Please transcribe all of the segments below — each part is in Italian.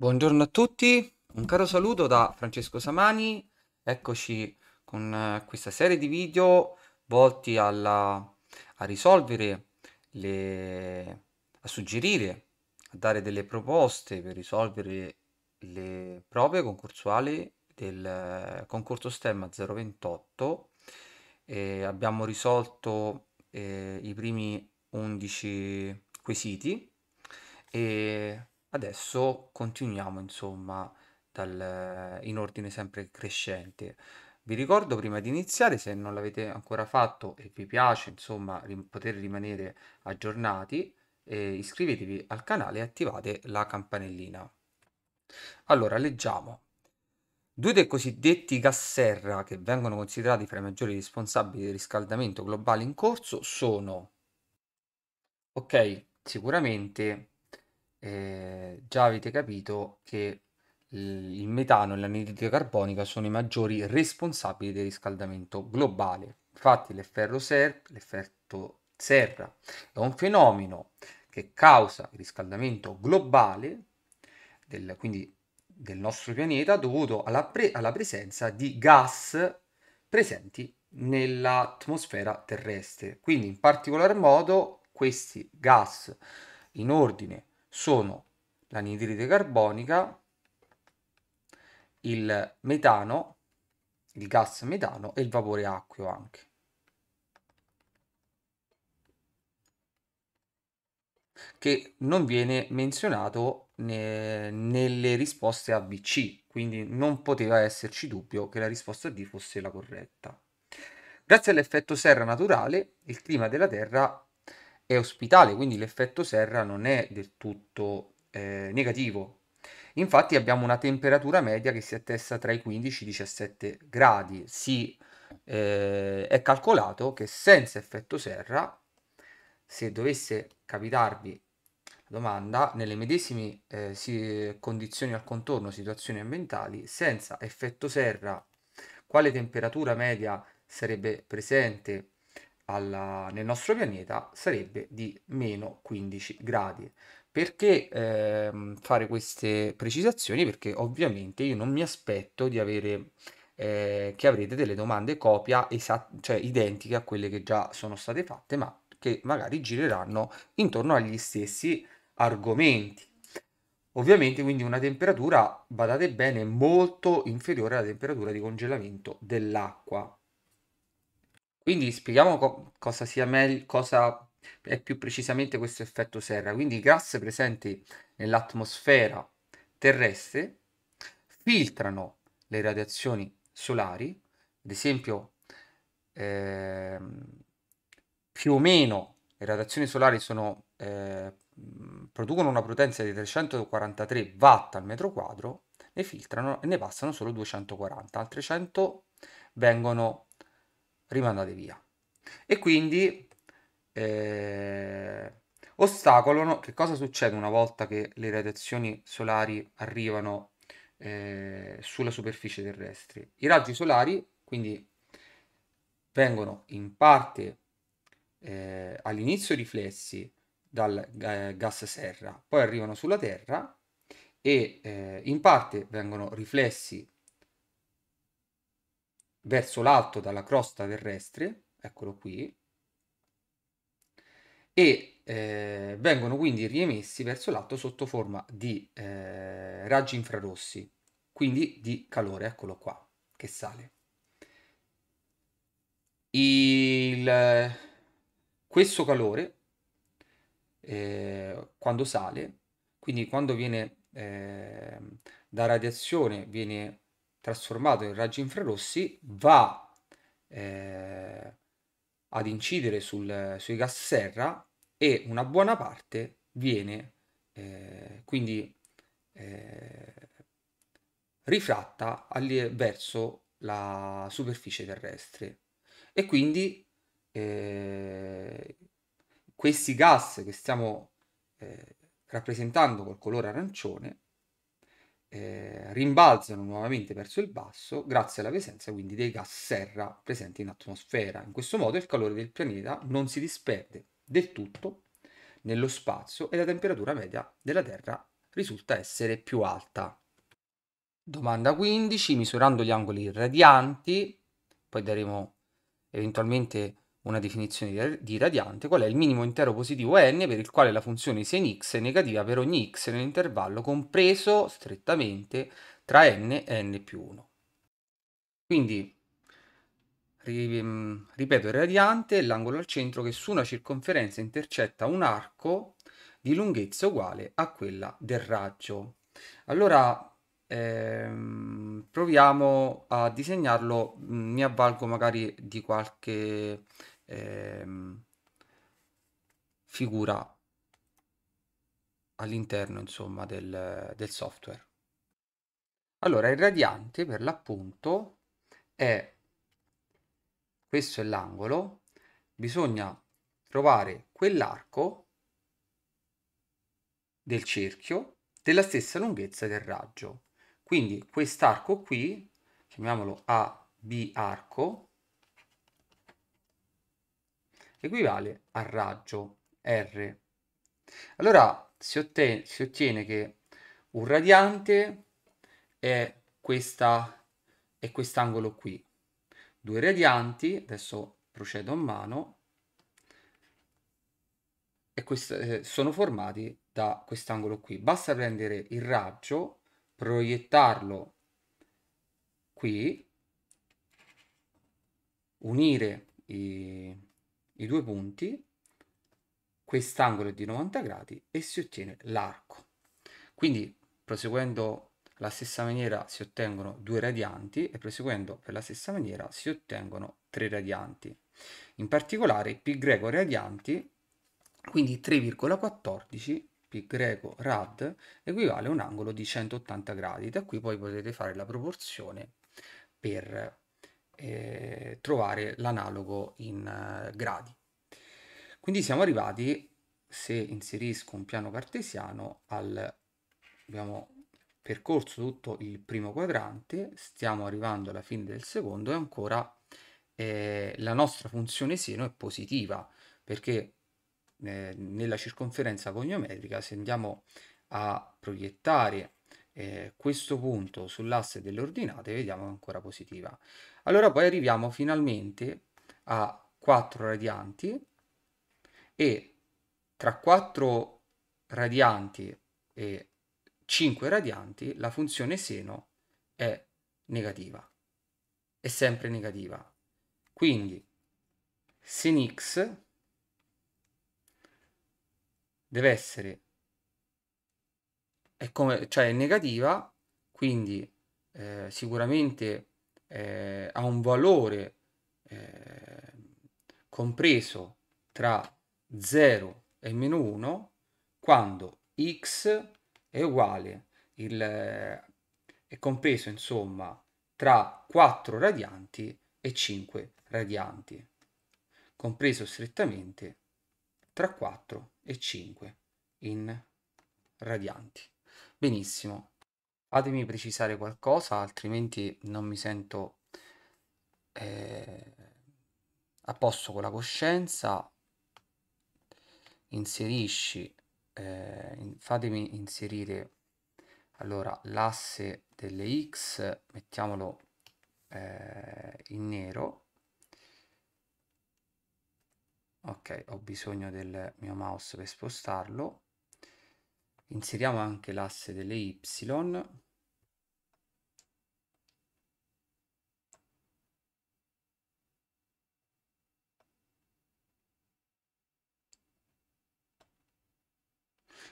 Buongiorno a tutti, un caro saluto da Francesco Samani, eccoci con eh, questa serie di video volti alla, a risolvere, le, a suggerire, a dare delle proposte per risolvere le prove concorsuali del eh, concorso STEM 028. E abbiamo risolto eh, i primi 11 quesiti e Adesso continuiamo insomma dal- in ordine sempre crescente. Vi ricordo prima di iniziare, se non l'avete ancora fatto e vi piace insomma rim- poter rimanere aggiornati, eh, iscrivetevi al canale e attivate la campanellina. Allora, leggiamo. Due dei cosiddetti gas serra che vengono considerati fra i maggiori responsabili del riscaldamento globale in corso sono, ok, sicuramente eh, già avete capito che il metano e l'anidride carbonica sono i maggiori responsabili del riscaldamento globale. Infatti l'effetto serra è un fenomeno che causa il riscaldamento globale, del, quindi del nostro pianeta, dovuto alla, pre, alla presenza di gas presenti nell'atmosfera terrestre. Quindi in particolar modo questi gas in ordine sono l'anidride carbonica, il metano, il gas metano e il vapore acqueo anche. che non viene menzionato ne, nelle risposte ABC, quindi non poteva esserci dubbio che la risposta D fosse la corretta. Grazie all'effetto serra naturale, il clima della Terra è ospitale, quindi l'effetto serra non è del tutto eh, negativo. Infatti abbiamo una temperatura media che si attesta tra i 15 e i 17 gradi. Si, eh, è calcolato che senza effetto serra, se dovesse capitarvi la domanda, nelle medesime eh, si, condizioni al contorno, situazioni ambientali, senza effetto serra, quale temperatura media sarebbe presente alla, nel nostro pianeta sarebbe di meno 15 gradi. Perché eh, fare queste precisazioni? Perché ovviamente io non mi aspetto di avere eh, che avrete delle domande copia esat- cioè identiche a quelle che già sono state fatte, ma che magari gireranno intorno agli stessi argomenti. Ovviamente quindi una temperatura, badate bene, molto inferiore alla temperatura di congelamento dell'acqua, quindi spieghiamo co- cosa sia meglio, cosa è più precisamente questo effetto serra. Quindi i gas presenti nell'atmosfera terrestre filtrano le radiazioni solari, ad esempio eh, più o meno le radiazioni solari sono, eh, producono una potenza di 343 watt al metro quadro, ne filtrano e ne passano solo 240, altre 100 vengono rimandate via. E quindi eh, ostacolano, che cosa succede una volta che le radiazioni solari arrivano eh, sulla superficie terrestre? I raggi solari, quindi vengono in parte eh, all'inizio riflessi dal eh, gas serra, poi arrivano sulla Terra e eh, in parte vengono riflessi verso l'alto dalla crosta terrestre, eccolo qui, e eh, vengono quindi riemessi verso l'alto sotto forma di eh, raggi infrarossi, quindi di calore, eccolo qua, che sale. Il, questo calore, eh, quando sale, quindi quando viene eh, da radiazione, viene trasformato in raggi infrarossi va eh, ad incidere sul, sui gas serra e una buona parte viene eh, quindi eh, rifratta all, verso la superficie terrestre e quindi eh, questi gas che stiamo eh, rappresentando col colore arancione eh, rimbalzano nuovamente verso il basso grazie alla presenza quindi dei gas serra presenti in atmosfera. In questo modo il calore del pianeta non si disperde del tutto nello spazio e la temperatura media della Terra risulta essere più alta. Domanda 15, misurando gli angoli radianti, poi daremo eventualmente una definizione di radiante, qual è il minimo intero positivo n per il quale la funzione sia in x è negativa per ogni x nell'intervallo compreso strettamente tra n e n più 1. Quindi, ehm, ripeto, il radiante è l'angolo al centro che su una circonferenza intercetta un arco di lunghezza uguale a quella del raggio. Allora, ehm, proviamo a disegnarlo, mm, mi avvalgo magari di qualche ehm, figura all'interno insomma del, del software. Allora, il radiante per l'appunto è, questo è l'angolo, bisogna trovare quell'arco del cerchio della stessa lunghezza del raggio. Quindi quest'arco qui, chiamiamolo A, B arco, equivale a raggio R. Allora si ottiene, si ottiene che un radiante è, questa, è quest'angolo qui. Due radianti, adesso procedo a mano, e questo, eh, sono formati da quest'angolo qui. Basta prendere il raggio, proiettarlo qui, unire i i due punti, quest'angolo è di 90 gradi e si ottiene l'arco. Quindi proseguendo la stessa maniera si ottengono due radianti e proseguendo per la stessa maniera si ottengono tre radianti. In particolare π greco radianti, quindi 3,14 π greco rad equivale a un angolo di 180 gradi, da qui poi potete fare la proporzione per eh, trovare l'analogo in eh, gradi. Quindi siamo arrivati, se inserisco un piano cartesiano, al, abbiamo percorso tutto il primo quadrante, stiamo arrivando alla fine del secondo e ancora eh, la nostra funzione seno è positiva, perché eh, nella circonferenza goniometrica se andiamo a proiettare eh, questo punto sull'asse delle ordinate vediamo ancora positiva. Allora poi arriviamo finalmente a 4 radianti e tra 4 radianti e 5 radianti la funzione seno è negativa, è sempre negativa. Quindi sen x deve essere è, come, cioè è negativa, quindi eh, sicuramente eh, ha un valore eh, compreso tra 0 e meno 1 quando x è uguale, il, è compreso insomma tra 4 radianti e 5 radianti, compreso strettamente tra 4 e 5 in radianti. Benissimo, fatemi precisare qualcosa, altrimenti non mi sento eh, a posto con la coscienza. Inserisci, eh, fatemi inserire allora l'asse delle X, mettiamolo eh, in nero. Ok, ho bisogno del mio mouse per spostarlo inseriamo anche l'asse delle y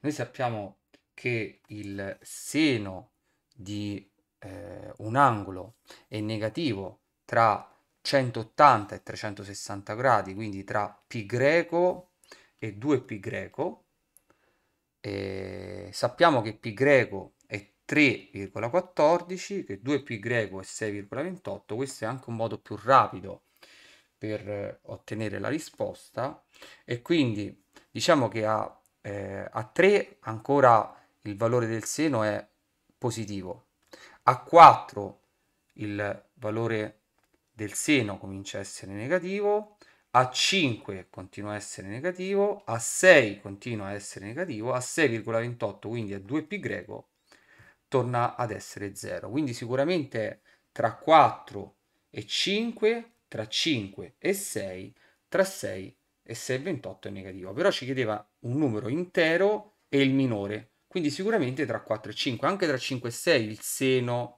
Noi sappiamo che il seno di eh, un angolo è negativo tra 180 e 360 gradi, quindi tra π greco e 2π greco, eh, sappiamo che π greco è 3,14, che 2π greco è 6,28, questo è anche un modo più rapido per eh, ottenere la risposta e quindi diciamo che a, eh, a 3 ancora il valore del seno è positivo, a 4 il valore del seno comincia a essere negativo, a 5 continua a essere negativo, a 6 continua a essere negativo, a 6,28 quindi a 2π torna ad essere 0. Quindi sicuramente tra 4 e 5, tra 5 e 6, tra 6 e 6,28 è negativo. Però ci chiedeva un numero intero e il minore, quindi sicuramente tra 4 e 5, anche tra 5 e 6 il seno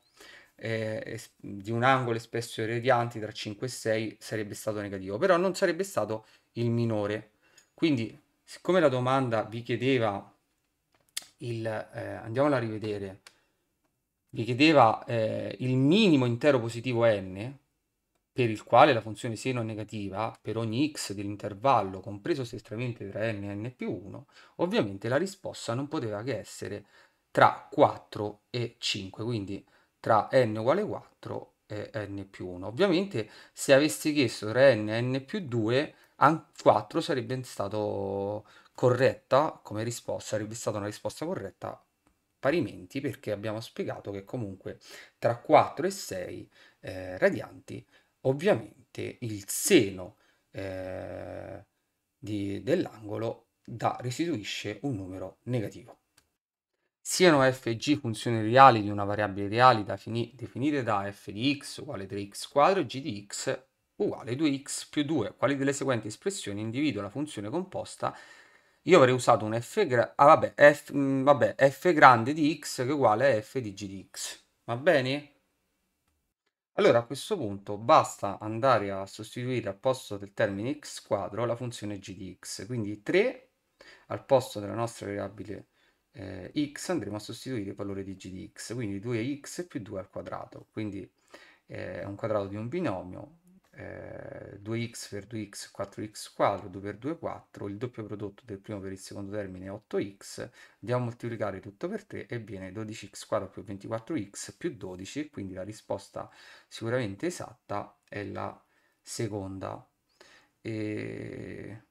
eh, di un angolo e spesso irradianti tra 5 e 6 sarebbe stato negativo, però non sarebbe stato il minore. Quindi, siccome la domanda vi chiedeva il eh, andiamola a rivedere, vi chiedeva eh, il minimo intero positivo n per il quale la funzione seno è negativa per ogni x dell'intervallo compreso se estremamente tra n e n più 1, ovviamente la risposta non poteva che essere tra 4 e 5, quindi tra n uguale 4 e n più 1. Ovviamente se avessi chiesto tra n e n più 2, 4 sarebbe stato corretta come risposta, sarebbe stata una risposta corretta parimenti perché abbiamo spiegato che comunque tra 4 e 6 eh, radianti ovviamente il seno eh, dell'angolo restituisce un numero negativo siano f e g funzioni reali di una variabile reale da definite da f di x uguale 3x quadro e g di x uguale 2x più 2. Quali delle seguenti espressioni individua la funzione composta? Io avrei usato un f, ah, vabbè, f, mh, mm, vabbè, f grande di x che è uguale a f di g di x. Va bene? Allora a questo punto basta andare a sostituire al posto del termine x quadro la funzione g di x, quindi 3 al posto della nostra variabile eh, x andremo a sostituire il valore di g di x, quindi 2x più 2 al quadrato, quindi è eh, un quadrato di un binomio, eh, 2x per 2x 4x quadro, 2 per 2 4, il doppio prodotto del primo per il secondo termine è 8x, andiamo a moltiplicare tutto per 3 e viene 12x quadro più 24x più 12 e quindi la risposta sicuramente esatta è la seconda. E...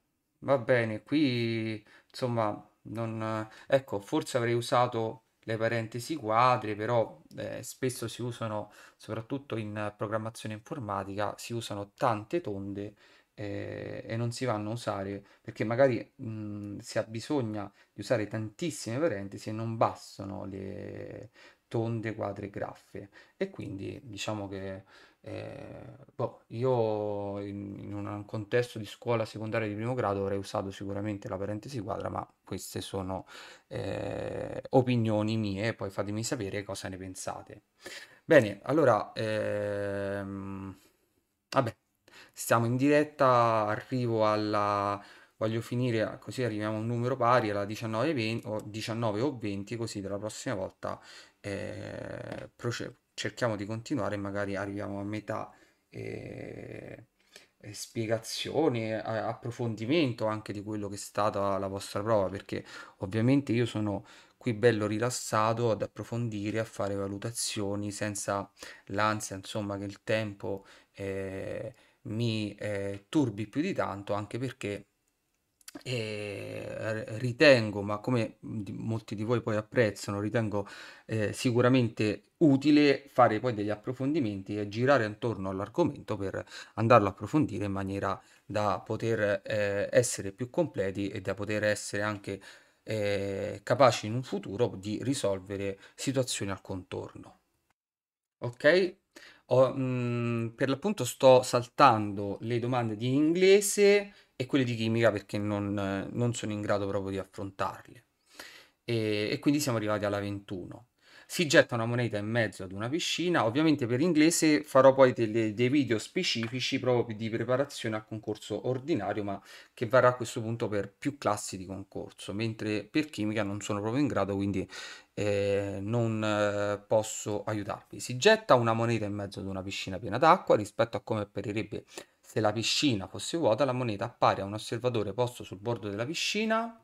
Va bene, qui insomma non, ecco, forse avrei usato le parentesi quadre, però eh, spesso si usano, soprattutto in programmazione informatica, si usano tante tonde eh, e non si vanno a usare perché magari mh, mm, si ha bisogno di usare tantissime parentesi e non bastano le tonde, quadre, e graffe. E quindi diciamo che eh, boh, io in, un contesto di scuola secondaria di primo grado avrei usato sicuramente la parentesi quadra, ma queste sono eh, opinioni mie, poi fatemi sapere cosa ne pensate. Bene, allora, ehm, vabbè, stiamo in diretta, arrivo alla... Voglio finire così arriviamo a un numero pari alla 19, 20, o, 19 o 20, così dalla prossima volta eh, procedo cerchiamo di continuare, magari arriviamo a metà e eh, eh, spiegazione, eh, approfondimento anche di quello che è stata la vostra prova, perché ovviamente io sono qui bello rilassato ad approfondire, a fare valutazioni senza l'ansia, insomma, che il tempo eh, mi eh, turbi più di tanto, anche perché e eh, ritengo, ma come molti di voi poi apprezzano, ritengo eh, sicuramente utile fare poi degli approfondimenti e girare intorno all'argomento per andarlo a approfondire in maniera da poter eh, essere più completi e da poter essere anche eh, capaci in un futuro di risolvere situazioni al contorno. Ok? Ho, mh, mm, per l'appunto sto saltando le domande di inglese e quelle di chimica perché non, non sono in grado proprio di affrontarle. E, e, quindi siamo arrivati alla 21. Si getta una moneta in mezzo ad una piscina, ovviamente per inglese farò poi delle, dei video specifici proprio di preparazione al concorso ordinario, ma che varrà a questo punto per più classi di concorso, mentre per chimica non sono proprio in grado, quindi eh, non eh, posso aiutarvi. Si getta una moneta in mezzo ad una piscina piena d'acqua rispetto a come apparirebbe se la piscina fosse vuota, la moneta appare a un osservatore posto sul bordo della piscina.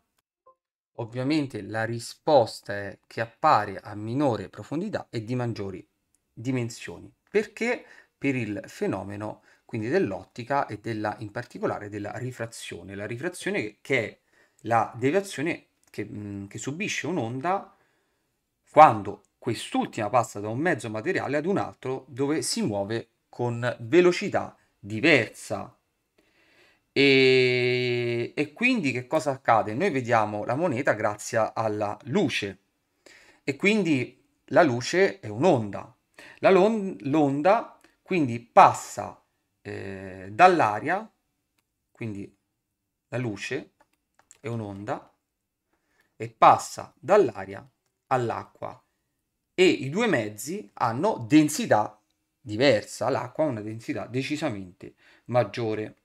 Ovviamente la risposta è che appare a minore profondità e di maggiori dimensioni. Perché? Per il fenomeno quindi dell'ottica e della, in particolare della rifrazione. La rifrazione che è la deviazione che, mm, che subisce un'onda quando quest'ultima passa da un mezzo materiale ad un altro dove si muove con velocità diversa. E, e quindi che cosa accade? Noi vediamo la moneta grazie alla luce e quindi la luce è un'onda. La lon- l'onda quindi passa eh, dall'aria, quindi la luce è un'onda, e passa dall'aria all'acqua e i due mezzi hanno densità diversa, l'acqua ha una densità decisamente maggiore.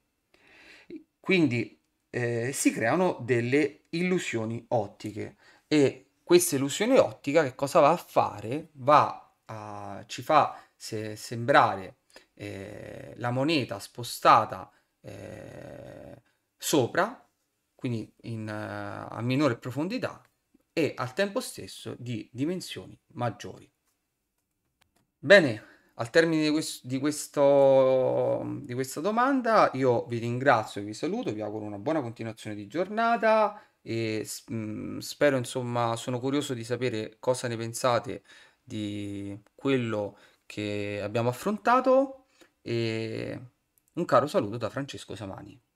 Quindi eh, si creano delle illusioni ottiche e questa illusione ottica che cosa va a fare? Va a, ci fa se, sembrare eh, la moneta spostata eh, sopra, quindi in, uh, a minore profondità e al tempo stesso di dimensioni maggiori. Bene, al termine di, questo, di, questo, di questa domanda io vi ringrazio, vi saluto, vi auguro una buona continuazione di giornata e mh, mm, spero insomma sono curioso di sapere cosa ne pensate di quello che abbiamo affrontato e un caro saluto da Francesco Samani.